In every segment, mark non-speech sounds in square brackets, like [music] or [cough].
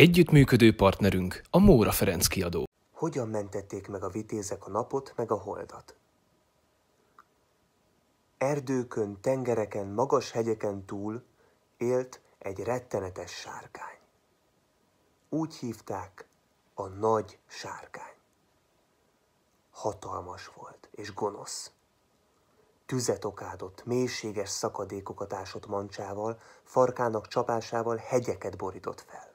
Együttműködő partnerünk a Móra Ferenc kiadó. Hogyan mentették meg a vitézek a napot, meg a holdat? Erdőkön, tengereken, magas hegyeken túl élt egy rettenetes sárkány. Úgy hívták a nagy sárkány. Hatalmas volt és gonosz. Tüzet okádott, mélységes szakadékokat ásott mancsával, farkának csapásával hegyeket borított fel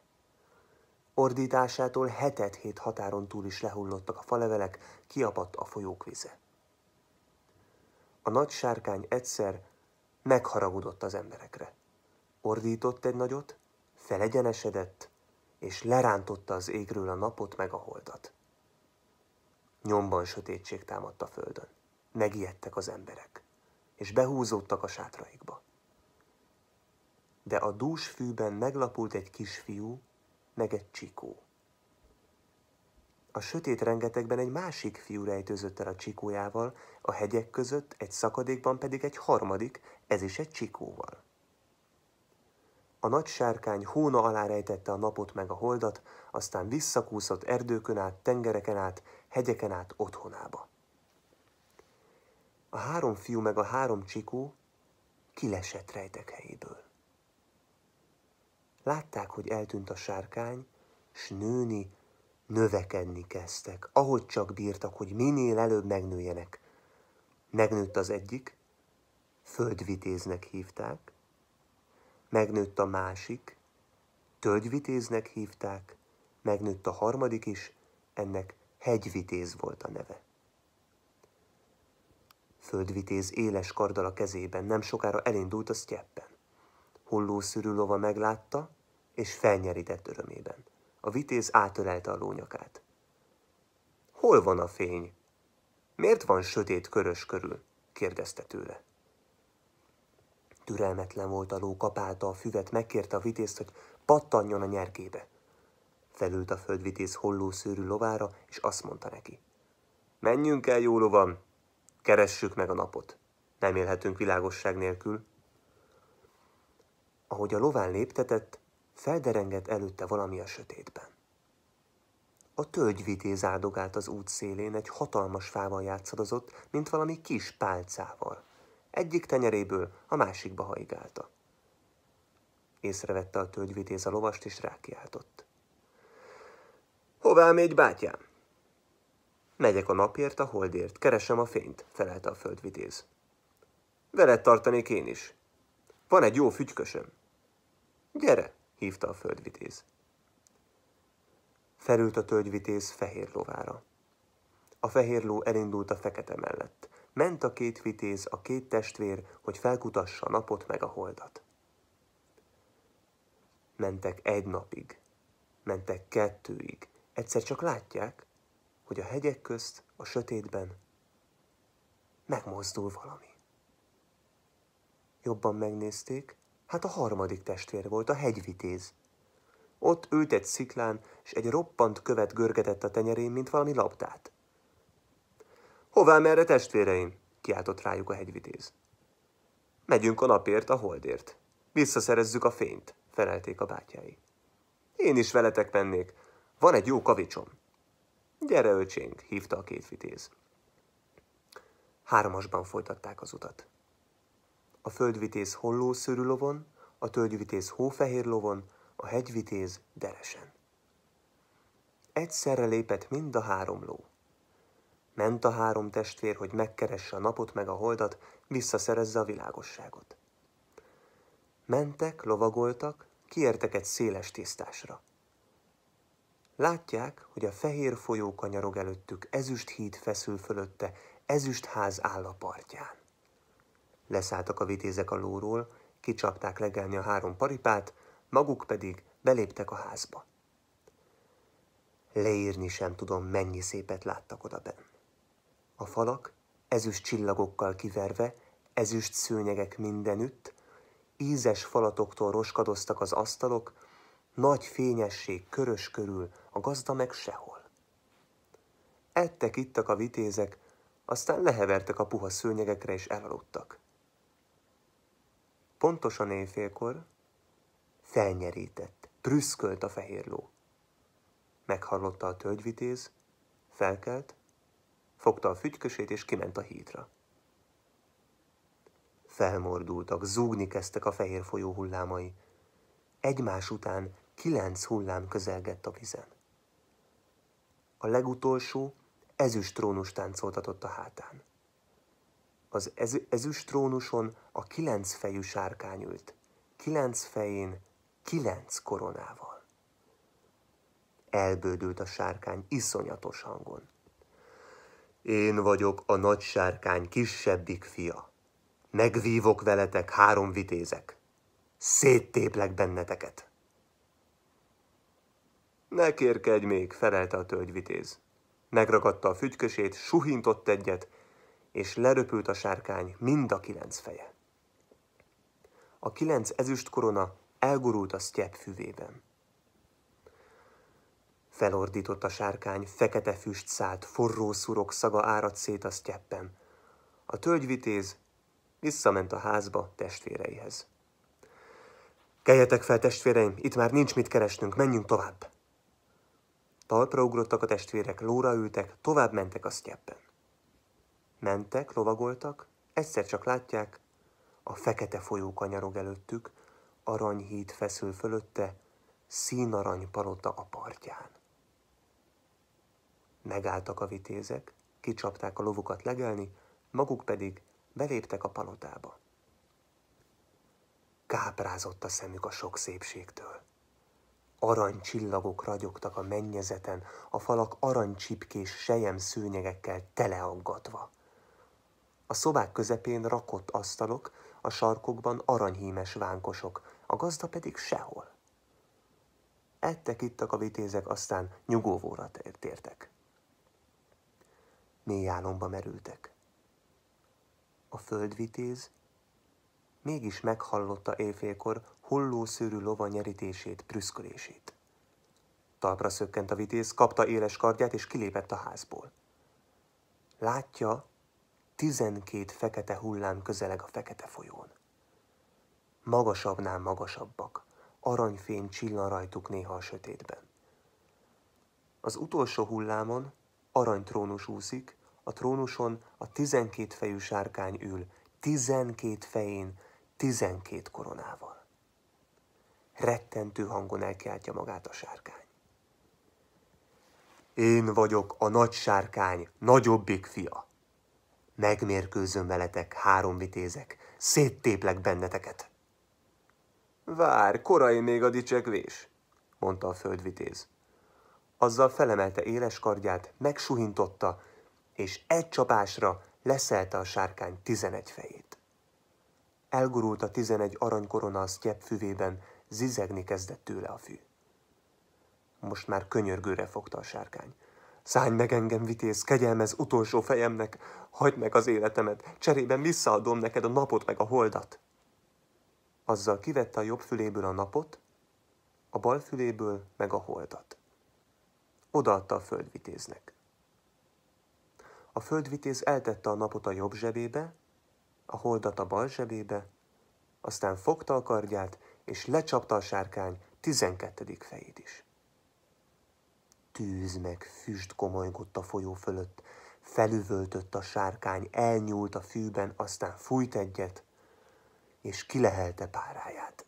Ordításától hetet hét határon túl is lehullottak a falevelek, kiapadt a folyók vize. A nagy sárkány egyszer megharagudott az emberekre. Ordított egy nagyot, felegyenesedett, és lerántotta az égről a napot meg a holdat. Nyomban sötétség támadt a földön. Megijedtek az emberek, és behúzódtak a sátraikba. De a dús fűben meglapult egy kisfiú, meg egy csikó. A sötét rengetegben egy másik fiú rejtőzött el a csikójával, a hegyek között, egy szakadékban pedig egy harmadik, ez is egy csikóval. A nagy sárkány hóna alá rejtette a napot meg a holdat, aztán visszakúszott erdőkön át, tengereken át, hegyeken át otthonába. A három fiú meg a három csikó kilesett rejtek helyéből. Látták, hogy eltűnt a sárkány, s nőni, növekedni kezdtek, ahogy csak bírtak, hogy minél előbb megnőjenek. Megnőtt az egyik, földvitéznek hívták, megnőtt a másik, tölgyvitéznek hívták, megnőtt a harmadik is, ennek hegyvitéz volt a neve. Földvitéz éles karddal a kezében nem sokára elindult a sztyeppen. Hollószűrű lova meglátta, és felnyerített örömében. A vitéz átölelte a lónyakát. Hol van a fény? Miért van sötét körös körül? kérdezte tőle. Türelmetlen volt a ló, kapálta a füvet, megkérte a vitézt, hogy pattanjon a nyergébe. Felült a földvitéz holló szőrű lovára, és azt mondta neki. Menjünk el, jó lovam, keressük meg a napot. Nem élhetünk világosság nélkül. Ahogy a lován léptetett, Felderengett előtte valami a sötétben. A tölgyvitéz áldogált az út szélén, egy hatalmas fával játszadozott, mint valami kis pálcával. Egyik tenyeréből a másikba haigálta. Észrevette a tölgyvitéz a lovast, és rákiáltott. Hová megy, bátyám? Megyek a napért, a holdért, keresem a fényt, felelte a földvitéz. Veled tartanék én is. Van egy jó fügykösöm. Gyere! hívta a földvitéz. Felült a tölgyvitéz fehér lovára. A fehér ló elindult a fekete mellett. Ment a két vitéz, a két testvér, hogy felkutassa a napot meg a holdat. Mentek egy napig, mentek kettőig. Egyszer csak látják, hogy a hegyek közt, a sötétben megmozdul valami. Jobban megnézték, Hát a harmadik testvér volt, a hegyvitéz. Ott ült egy sziklán, és egy roppant követ görgetett a tenyerén, mint valami labdát. Hová merre, testvéreim? kiáltott rájuk a hegyvitéz. Megyünk a napért, a holdért. Visszaszerezzük a fényt, felelték a bátyái. Én is veletek mennék. Van egy jó kavicsom. Gyere, öcsénk, hívta a két vitéz. Hármasban folytatták az utat a földvitéz hollószörű lovon, a tölgyvitéz hófehér lovon, a hegyvitéz deresen. Egyszerre lépett mind a három ló. Ment a három testvér, hogy megkeresse a napot meg a holdat, visszaszerezze a világosságot. Mentek, lovagoltak, kiértek egy széles tisztásra. Látják, hogy a fehér folyó kanyarog előttük, ezüst híd feszül fölötte, ezüst ház áll a partján. Leszálltak a vitézek a lóról, kicsapták legelni a három paripát, maguk pedig beléptek a házba. Leírni sem tudom, mennyi szépet láttak benn. A falak, ezüst csillagokkal kiverve, ezüst szőnyegek mindenütt, ízes falatoktól roskadoztak az asztalok, nagy fényesség körös körül, a gazda meg sehol. Ettek, ittak a vitézek, aztán lehevertek a puha szőnyegekre és elaludtak pontosan éjfélkor felnyerített, prüszkölt a fehér ló. Meghallotta a tölgyvitéz, felkelt, fogta a fütykösét és kiment a hídra. Felmordultak, zúgni kezdtek a fehér folyó hullámai. Egymás után kilenc hullám közelgett a vizen. A legutolsó ezüst trónus táncoltatott a hátán az ez, ezüstrónuson a kilenc fejű sárkány ült, kilenc fején, kilenc koronával. Elbődült a sárkány iszonyatos hangon. Én vagyok a nagy sárkány kisebbik fia. Megvívok veletek három vitézek. Széttéplek benneteket. Ne kérkedj még, felelte a tölgyvitéz. Megragadta a fütykösét, suhintott egyet, és leröpült a sárkány mind a kilenc feje. A kilenc ezüst korona elgurult a sztyep füvében. Felordított a sárkány, fekete füst szállt, forró szurok szaga áradt szét a sztyeppen. A tölgyvitéz visszament a házba testvéreihez. Kejetek fel, testvéreim, itt már nincs mit keresnünk, menjünk tovább. Talpra ugrottak a testvérek, lóra ültek, tovább mentek a sztyeppen. Mentek, lovagoltak, egyszer csak látják, a fekete folyó kanyarog előttük, aranyhíd feszül fölötte, színarany palota a partján. Megálltak a vitézek, kicsapták a lovukat legelni, maguk pedig beléptek a palotába. Káprázott a szemük a sok szépségtől. Arany csillagok ragyogtak a mennyezeten, a falak csipkés sejem szőnyegekkel teleaggatva. A szobák közepén rakott asztalok, a sarkokban aranyhímes vánkosok, a gazda pedig sehol. Ettek, ittak a vitézek, aztán nyugovóra tértek. Mély álomba merültek. A földvitéz mégis meghallotta éjfélkor hollószőrű lova nyerítését, prüszkölését. Talpra szökkent a vitéz, kapta éles kardját és kilépett a házból. Látja, tizenkét fekete hullám közeleg a fekete folyón. Magasabbnál magasabbak, aranyfény csillan rajtuk néha a sötétben. Az utolsó hullámon aranytrónus úszik, a trónuson a tizenkét fejű sárkány ül, tizenkét fején, tizenkét koronával. Rettentő hangon elkiáltja magát a sárkány. Én vagyok a nagy sárkány, nagyobbik fia. Megmérkőzöm veletek, három vitézek, széttéplek benneteket. Vár, korai még a dicsekvés, mondta a földvitéz. Azzal felemelte éles kardját, megsuhintotta, és egy csapásra leszelte a sárkány tizenegy fejét. Elgurult a tizenegy aranykorona a sztyep füvében, zizegni kezdett tőle a fű. Most már könyörgőre fogta a sárkány. Szállj meg engem, vitéz, kegyelmez utolsó fejemnek, hagyd meg az életemet, cserében visszaadom neked a napot meg a holdat. Azzal kivette a jobb füléből a napot, a bal füléből meg a holdat. Odaadta a földvitéznek. A földvitéz eltette a napot a jobb zsebébe, a holdat a bal zsebébe, aztán fogta a kardját, és lecsapta a sárkány tizenkettedik fejét is. Tűz meg füst komolygott a folyó fölött, felüvöltött a sárkány, elnyúlt a fűben, aztán fújt egyet, és kilehelte páráját.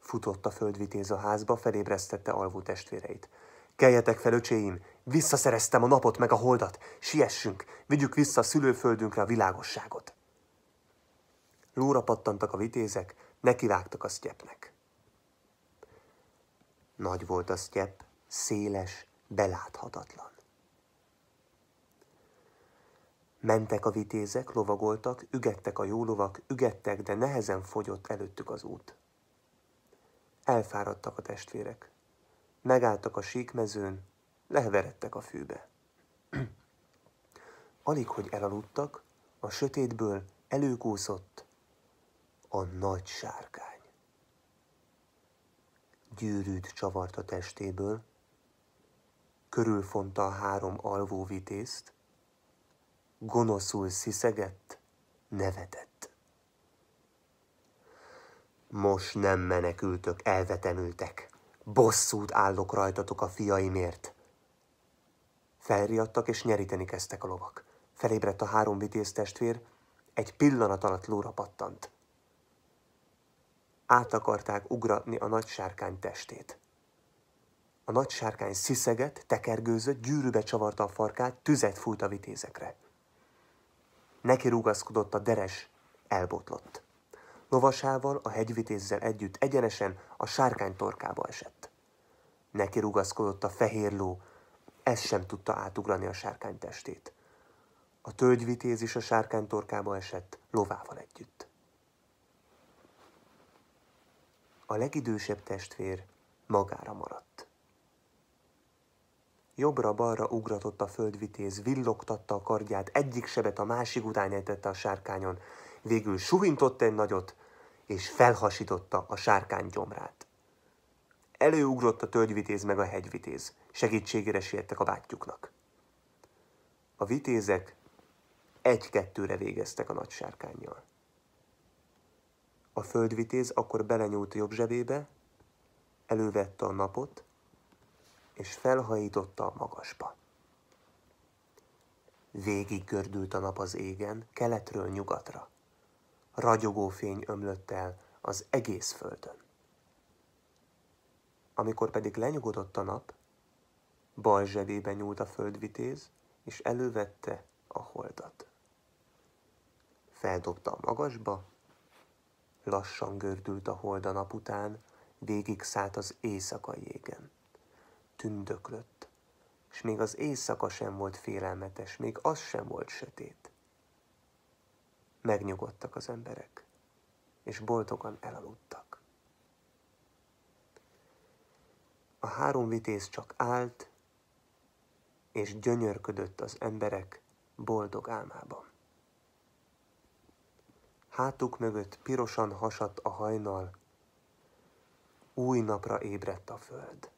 Futott a földvitéz a házba, felébresztette alvó testvéreit. Keljetek fel, öcséim! Visszaszereztem a napot meg a holdat! Siessünk! Vigyük vissza a szülőföldünkre a világosságot! Lóra pattantak a vitézek, nekivágtak a sztyepnek. Nagy volt a sztyepp, széles, beláthatatlan. Mentek a vitézek, lovagoltak, ügettek a jó lovak, ügettek, de nehezen fogyott előttük az út. Elfáradtak a testvérek. Megálltak a síkmezőn, leheveredtek a fűbe. [clears throat] Alig, hogy elaludtak, a sötétből előkúszott a nagy sárkány gyűrűt csavart a testéből, körülfonta a három alvó vitézt, gonoszul sziszegett, nevetett. Most nem menekültök, elvetemültek. Bosszút állok rajtatok a fiaimért. Felriadtak és nyeríteni kezdtek a lovak. Felébredt a három vitéz testvér, egy pillanat alatt lóra pattant át akarták ugratni a nagy sárkány testét. A nagy sárkány sziszeget, tekergőzött, gyűrűbe csavarta a farkát, tüzet fújt a vitézekre. Neki rúgaszkodott a deres, elbotlott. Lovasával, a hegyvitézzel együtt egyenesen a sárkány torkába esett. Neki rúgaszkodott a fehér ló, ez sem tudta átugrani a sárkány testét. A tölgyvitéz is a sárkány torkába esett, lovával együtt. A legidősebb testvér magára maradt. Jobbra-balra ugratott a földvitéz, villogtatta a kardját, egyik sebet a másik után eltette a sárkányon, végül suhintott egy nagyot, és felhasította a sárkány gyomrát. Előugrott a tölgyvitéz meg a hegyvitéz, segítségére siettek a bátyjuknak. A vitézek egy-kettőre végeztek a nagy sárkányjal. A földvitéz akkor belenyúlt jobb zsebébe, elővette a napot, és felhajította a magasba. Végig gördült a nap az égen, keletről nyugatra. Ragyogó fény ömlött el az egész földön. Amikor pedig lenyugodott a nap, bal zsebébe nyúlt a földvitéz, és elővette a holdat. Feldobta a magasba, Lassan gördült a a nap után, végig szállt az éjszaka jégen. Tündöklött, és még az éjszaka sem volt félelmetes, még az sem volt sötét. Megnyugodtak az emberek, és boldogan elaludtak. A három vitéz csak állt, és gyönyörködött az emberek boldog álmában. Hátuk mögött pirosan hasadt a hajnal, új napra ébredt a föld.